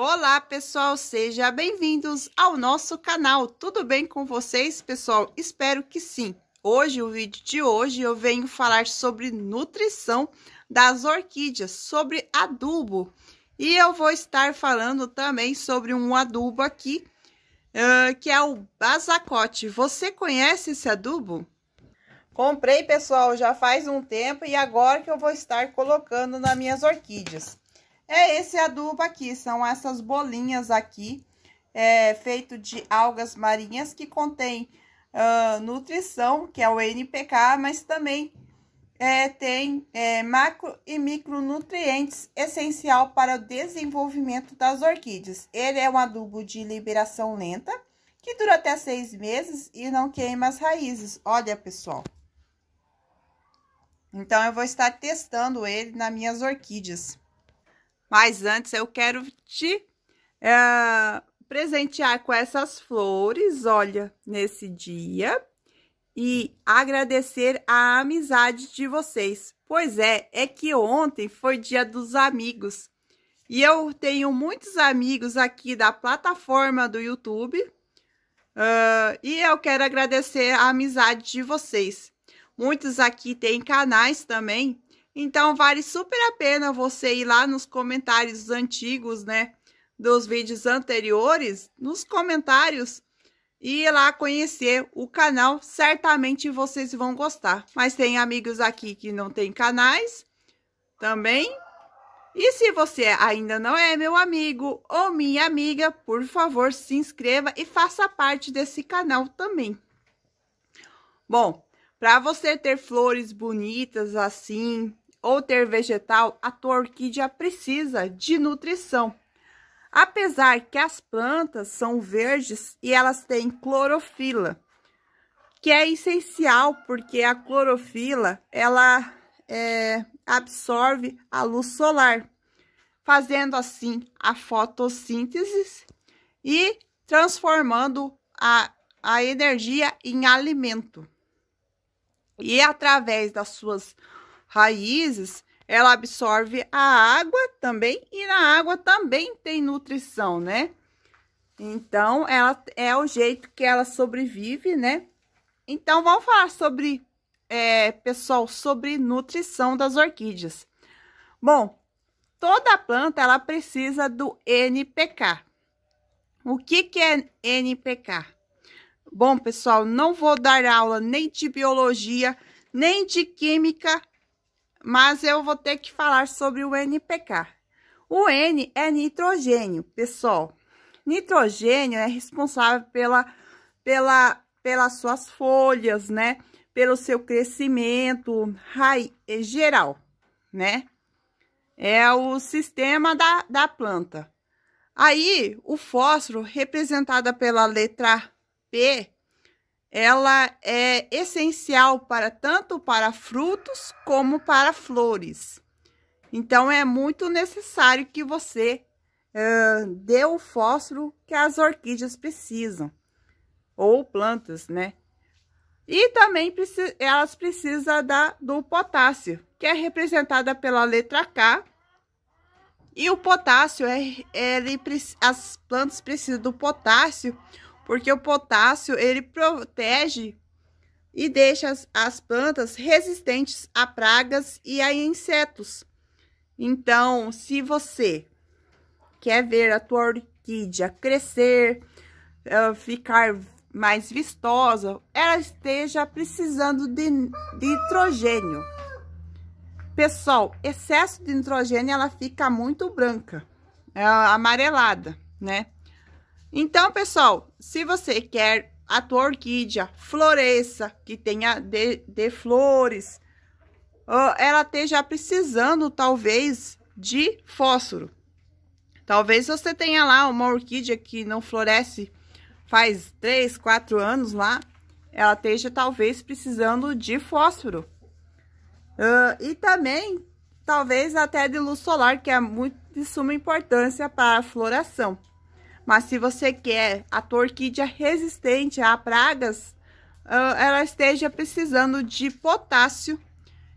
Olá, pessoal, sejam bem-vindos ao nosso canal. Tudo bem com vocês, pessoal? Espero que sim. Hoje, o vídeo de hoje, eu venho falar sobre nutrição das orquídeas, sobre adubo. E eu vou estar falando também sobre um adubo aqui, uh, que é o basacote. Você conhece esse adubo? Comprei, pessoal, já faz um tempo e agora que eu vou estar colocando nas minhas orquídeas é esse adubo aqui, são essas bolinhas aqui, é, feito de algas marinhas que contém uh, nutrição, que é o NPK, mas também é, tem é, macro e micronutrientes essencial para o desenvolvimento das orquídeas. Ele é um adubo de liberação lenta, que dura até seis meses e não queima as raízes. Olha, pessoal. Então, eu vou estar testando ele nas minhas orquídeas. Mas antes eu quero te é, presentear com essas flores, olha, nesse dia. E agradecer a amizade de vocês. Pois é, é que ontem foi dia dos amigos. E eu tenho muitos amigos aqui da plataforma do YouTube. Uh, e eu quero agradecer a amizade de vocês. Muitos aqui têm canais também então vale super a pena você ir lá nos comentários antigos, né, dos vídeos anteriores, nos comentários e ir lá conhecer o canal, certamente vocês vão gostar. Mas tem amigos aqui que não tem canais também. E se você ainda não é meu amigo ou minha amiga, por favor, se inscreva e faça parte desse canal também. Bom, para você ter flores bonitas assim, ou ter vegetal, a tua orquídea precisa de nutrição. Apesar que as plantas são verdes e elas têm clorofila, que é essencial porque a clorofila ela é, absorve a luz solar, fazendo assim a fotossíntese e transformando a, a energia em alimento. E através das suas raízes, ela absorve a água também e na água também tem nutrição, né? Então, ela é o jeito que ela sobrevive, né? Então, vamos falar sobre, é, pessoal, sobre nutrição das orquídeas. Bom, toda planta, ela precisa do NPK. O que, que é NPK? Bom, pessoal, não vou dar aula nem de biologia, nem de química, mas eu vou ter que falar sobre o NPK. O N é nitrogênio, pessoal. Nitrogênio é responsável pela, pela, pelas suas folhas, né? Pelo seu crescimento raiz, é, geral, né? É o sistema da, da planta. Aí, o fósforo, representada pela letra P, ela é essencial para tanto para frutos como para flores. Então é muito necessário que você uh, dê o fósforo que as orquídeas precisam, ou plantas, né? E também elas precisam da, do potássio, que é representada pela letra K. E o potássio, é, ele, as plantas precisam do potássio porque o potássio ele protege e deixa as, as plantas resistentes a pragas e a insetos. Então, se você quer ver a tua orquídea crescer, eh, ficar mais vistosa, ela esteja precisando de, de nitrogênio. Pessoal, excesso de nitrogênio, ela fica muito branca, eh, amarelada, né? Então, pessoal, se você quer a tua orquídea floresça, que tenha de, de flores, ela esteja precisando, talvez, de fósforo. Talvez você tenha lá uma orquídea que não floresce faz 3, 4 anos lá, ela esteja, talvez, precisando de fósforo. Uh, e também, talvez, até de luz solar, que é muito, de suma importância para a floração. Mas se você quer a tua orquídea é resistente a pragas, ah, ela esteja precisando de potássio.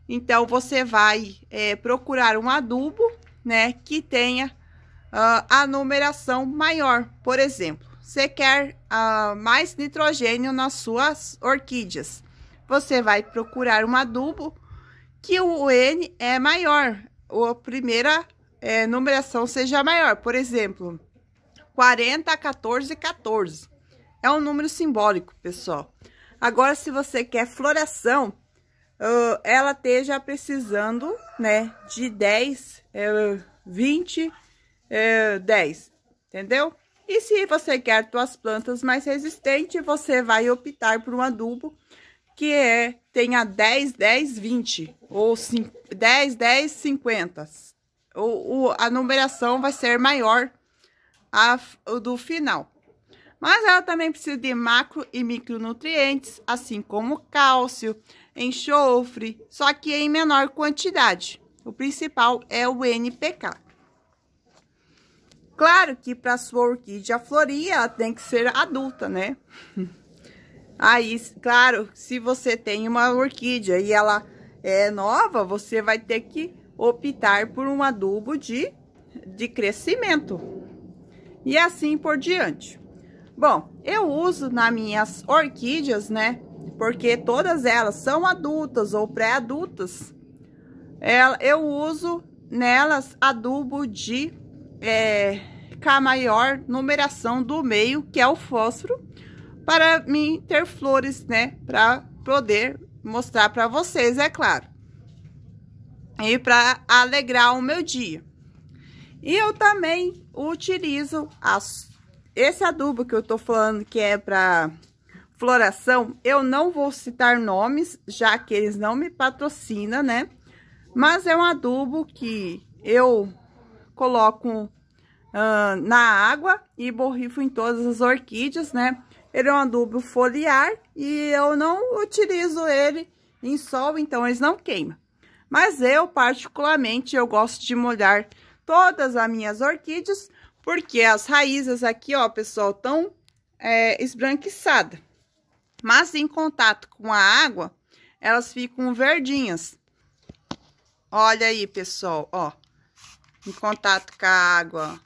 Então, você vai é, procurar um adubo, né, que tenha uh, a numeração maior. Por exemplo, você quer uh, mais nitrogênio nas suas orquídeas. Você vai procurar um adubo que o N é maior, ou a primeira é, numeração seja maior. Por exemplo, 40 14 14. É um número simbólico, pessoal. Agora, se você quer floração, uh, ela esteja precisando, né, de 10, uh, 20, uh, 10, entendeu? E se você quer suas plantas mais resistentes, você vai optar por um adubo que é, tenha 10, 10, 20, ou 5, 10, 10, 50. O, o, a numeração vai ser maior, a, do final. Mas ela também precisa de macro e micronutrientes, assim como cálcio, enxofre, só que em menor quantidade. O principal é o NPK. Claro que para sua orquídea florir, ela tem que ser adulta, né? Aí, claro, se você tem uma orquídea e ela é nova, você vai ter que optar por um adubo de, de crescimento e assim por diante. Bom, eu uso nas minhas orquídeas, né? Porque todas elas são adultas ou pré-adultas. Eu uso nelas adubo de é, K maior numeração do meio, que é o fósforo, para mim ter flores, né? Para poder mostrar para vocês, é claro. E para alegrar o meu dia. E eu também utilizo as, esse adubo que eu tô falando que é para floração. Eu não vou citar nomes, já que eles não me patrocinam, né? Mas é um adubo que eu coloco uh, na água e borrifo em todas as orquídeas, né? Ele é um adubo foliar e eu não utilizo ele em sol, então eles não queimam. Mas eu, particularmente, eu gosto de molhar todas as minhas orquídeas, porque as raízes aqui, ó, pessoal, estão é, esbranquiçadas. Mas em contato com a água, elas ficam verdinhas. Olha aí, pessoal, ó. Em contato com a água.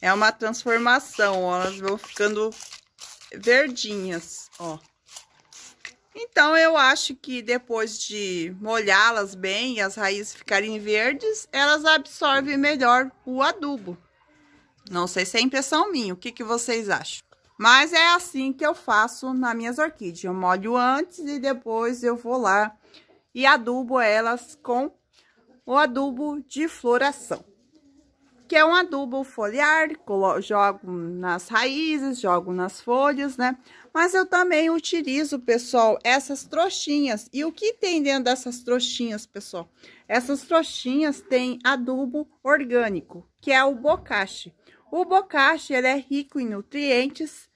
É uma transformação, ó. Elas vão ficando verdinhas, ó. Então, eu acho que depois de molhá-las bem e as raízes ficarem verdes, elas absorvem melhor o adubo. Não sei se é impressão minha, o que, que vocês acham? Mas é assim que eu faço nas minhas orquídeas. Eu molho antes e depois eu vou lá e adubo elas com o adubo de floração que é um adubo foliar, jogo nas raízes, jogo nas folhas, né? Mas eu também utilizo, pessoal, essas trouxinhas. E o que tem dentro dessas trouxinhas, pessoal? Essas trouxinhas têm adubo orgânico, que é o bocache. O bocache, ele é rico em nutrientes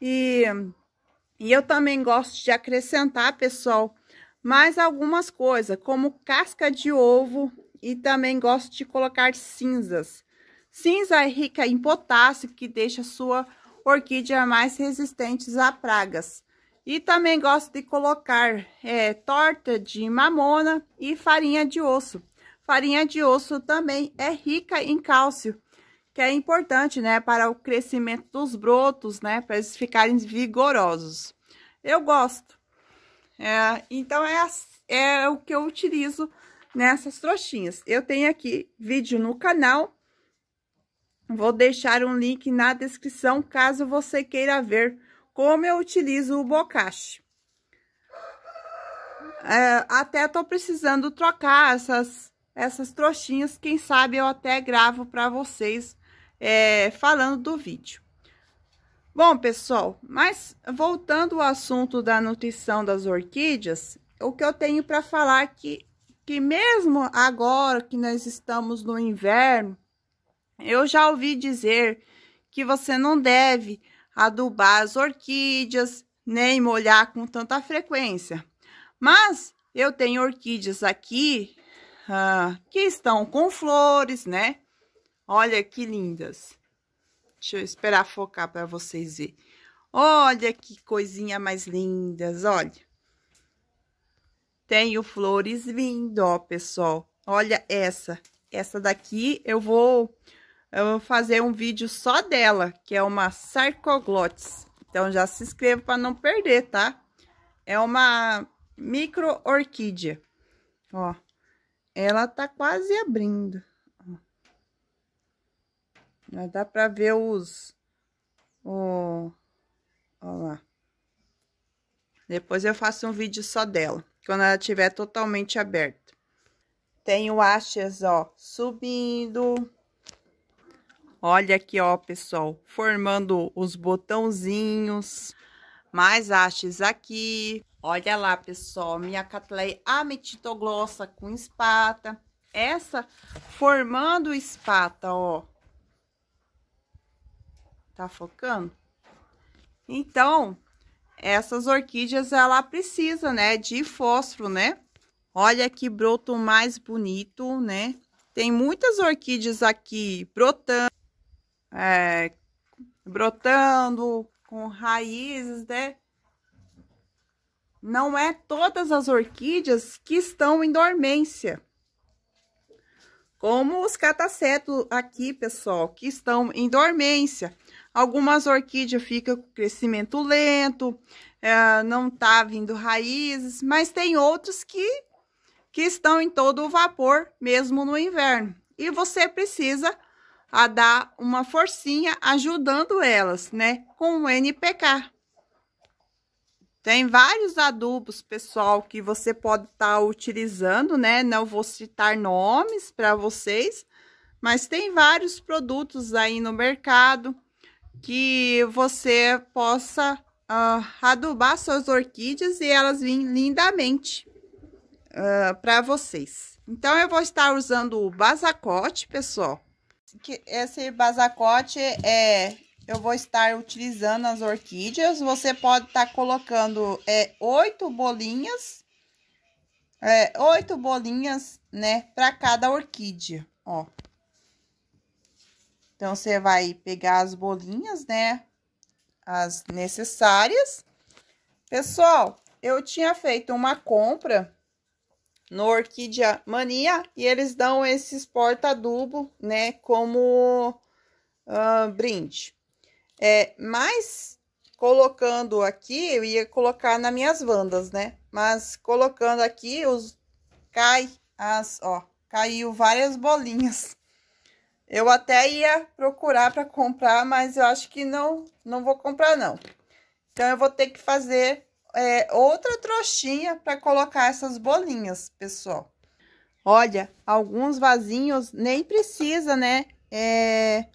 e, e eu também gosto de acrescentar, pessoal, mais algumas coisas, como casca de ovo e também gosto de colocar cinzas. Cinza é rica em potássio, que deixa sua orquídea mais resistente a pragas. E também gosto de colocar é, torta de mamona e farinha de osso. Farinha de osso também é rica em cálcio, que é importante, né, para o crescimento dos brotos, né, para eles ficarem vigorosos. Eu gosto. É, então, é, é o que eu utilizo nessas trouxinhas. Eu tenho aqui vídeo no canal Vou deixar um link na descrição, caso você queira ver como eu utilizo o bocache. É, até tô precisando trocar essas, essas trouxinhas, quem sabe eu até gravo para vocês é, falando do vídeo. Bom, pessoal, mas voltando ao assunto da nutrição das orquídeas, o que eu tenho para falar é que que mesmo agora que nós estamos no inverno, eu já ouvi dizer que você não deve adubar as orquídeas nem molhar com tanta frequência. Mas eu tenho orquídeas aqui ah, que estão com flores, né? Olha que lindas. Deixa eu esperar focar para vocês verem. Olha que coisinha mais lindas, olha. Tenho flores vindo, ó, pessoal. Olha essa. Essa daqui eu vou eu vou fazer um vídeo só dela, que é uma sarcoglotes. Então já se inscreva para não perder, tá? É uma micro orquídea. Ó, ela tá quase abrindo. Já dá para ver os o ó lá. Depois eu faço um vídeo só dela, quando ela tiver totalmente aberta. Tem o Ashes, ó, subindo. Olha aqui, ó, pessoal, formando os botãozinhos. Mais hastes aqui. Olha lá, pessoal, minha catleia ametitoglossa com espata. Essa formando espata, ó. Tá focando? Então, essas orquídeas, ela precisa, né, de fósforo, né? Olha que broto mais bonito, né? Tem muitas orquídeas aqui brotando é, brotando, com raízes, né? Não é todas as orquídeas que estão em dormência. Como os catacetos aqui, pessoal, que estão em dormência. Algumas orquídeas ficam com crescimento lento, é, não tá vindo raízes, mas tem outros que, que estão em todo o vapor, mesmo no inverno. E você precisa a dar uma forcinha ajudando elas, né? Com o NPK. Tem vários adubos, pessoal, que você pode estar tá utilizando, né? Não vou citar nomes para vocês, mas tem vários produtos aí no mercado que você possa uh, adubar suas orquídeas e elas virem lindamente uh, ah, para vocês. Então, eu vou estar usando o basacote, pessoal que esse basacote é eu vou estar utilizando as orquídeas. Você pode estar tá colocando é, oito bolinhas, é, oito bolinhas, né, para cada orquídea, ó. Então, você vai pegar as bolinhas, né, as necessárias. Pessoal, eu tinha feito uma compra no Orquídea Mania e eles dão esses porta-adubo, né, como uh, brinde. É, mas colocando aqui, eu ia colocar nas minhas vandas, né? Mas colocando aqui, os cai as, ó, caiu várias bolinhas. Eu até ia procurar para comprar, mas eu acho que não, não vou comprar não. Então eu vou ter que fazer é, outra trouxinha para colocar essas bolinhas, pessoal. Olha, alguns vasinhos nem precisa, né? É,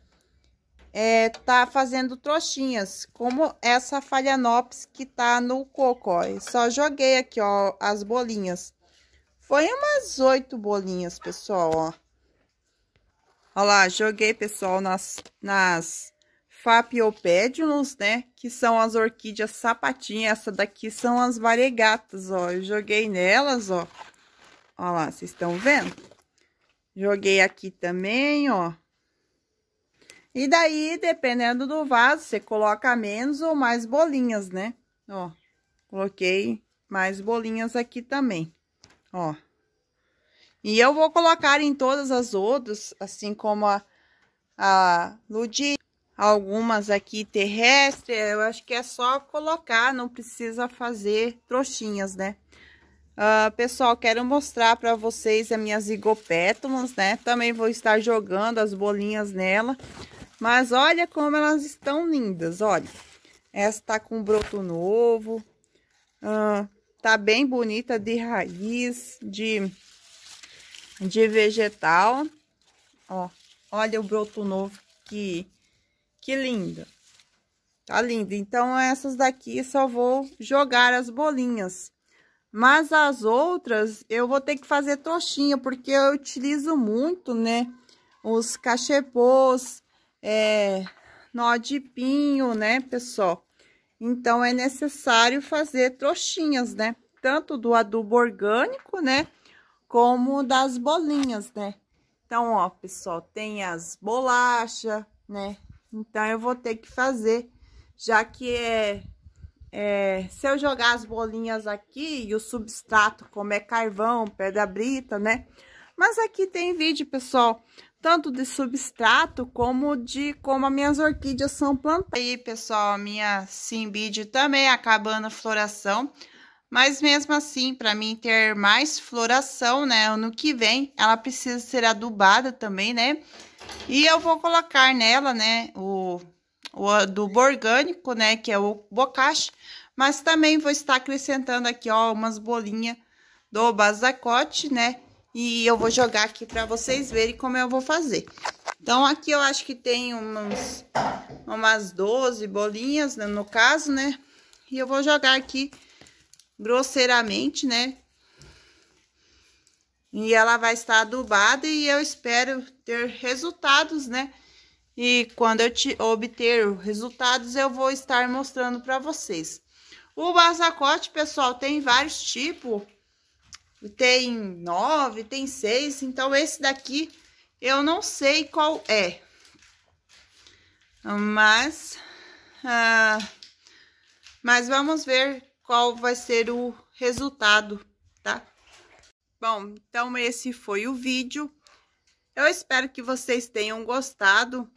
é, tá fazendo trouxinhas, como essa falhanops que tá no coco, ó. Eu só joguei aqui, ó, as bolinhas. Foi umas oito bolinhas, pessoal, ó. Olha lá, joguei, pessoal, nas, nas Fapiopédiums, né? Que são as orquídeas sapatinha. Essa daqui são as variegatas, ó. Eu joguei nelas, ó. Ó lá, vocês estão vendo? Joguei aqui também, ó. E daí, dependendo do vaso, você coloca menos ou mais bolinhas, né? Ó, coloquei mais bolinhas aqui também, ó. E eu vou colocar em todas as outras, assim como a, a Ludi algumas aqui terrestre, eu acho que é só colocar, não precisa fazer trouxinhas, né? Uh, pessoal, quero mostrar para vocês as minhas igopétalas, né? Também vou estar jogando as bolinhas nela. Mas olha como elas estão lindas, olha. esta tá com broto novo. Uh, tá bem bonita de raiz, de, de vegetal. Ó, olha o broto novo que que lindo. Tá lindo. Então, essas daqui só vou jogar as bolinhas. Mas as outras eu vou ter que fazer trouxinha, porque eu utilizo muito, né? Os cachepôs, é, nó de pinho, né, pessoal? Então, é necessário fazer trouxinhas, né? Tanto do adubo orgânico, né? Como das bolinhas, né? Então, ó, pessoal, tem as bolachas, né? Então, eu vou ter que fazer, já que é, é, se eu jogar as bolinhas aqui e o substrato, como é carvão, pedra brita, né? Mas aqui tem vídeo, pessoal, tanto de substrato como de como as minhas orquídeas são plantadas. Aí, pessoal, a minha simbide também acabando a floração. Mas mesmo assim, para mim ter mais floração, né, ano que vem, ela precisa ser adubada também, né? E eu vou colocar nela, né, o, o adubo orgânico, né, que é o bocache, mas também vou estar acrescentando aqui, ó, umas bolinhas do basacote, né, e eu vou jogar aqui para vocês verem como eu vou fazer. Então, aqui eu acho que tem umas, umas 12 bolinhas, né, no caso, né, e eu vou jogar aqui grosseiramente, né, e ela vai estar adubada e eu espero ter resultados, né? E quando eu te obter resultados, eu vou estar mostrando para vocês. O basacote, pessoal, tem vários tipos. Tem nove, tem seis. Então, esse daqui eu não sei qual é. Mas, ah, mas vamos ver qual vai ser o resultado, tá? Bom, então esse foi o vídeo. Eu espero que vocês tenham gostado.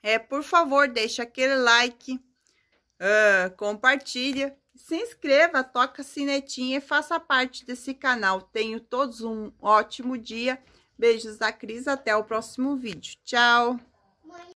É, por favor, deixa aquele like, uh, compartilha, se inscreva, toca a sinetinha e faça parte desse canal. Tenho todos um ótimo dia. Beijos da Cris, até o próximo vídeo. Tchau!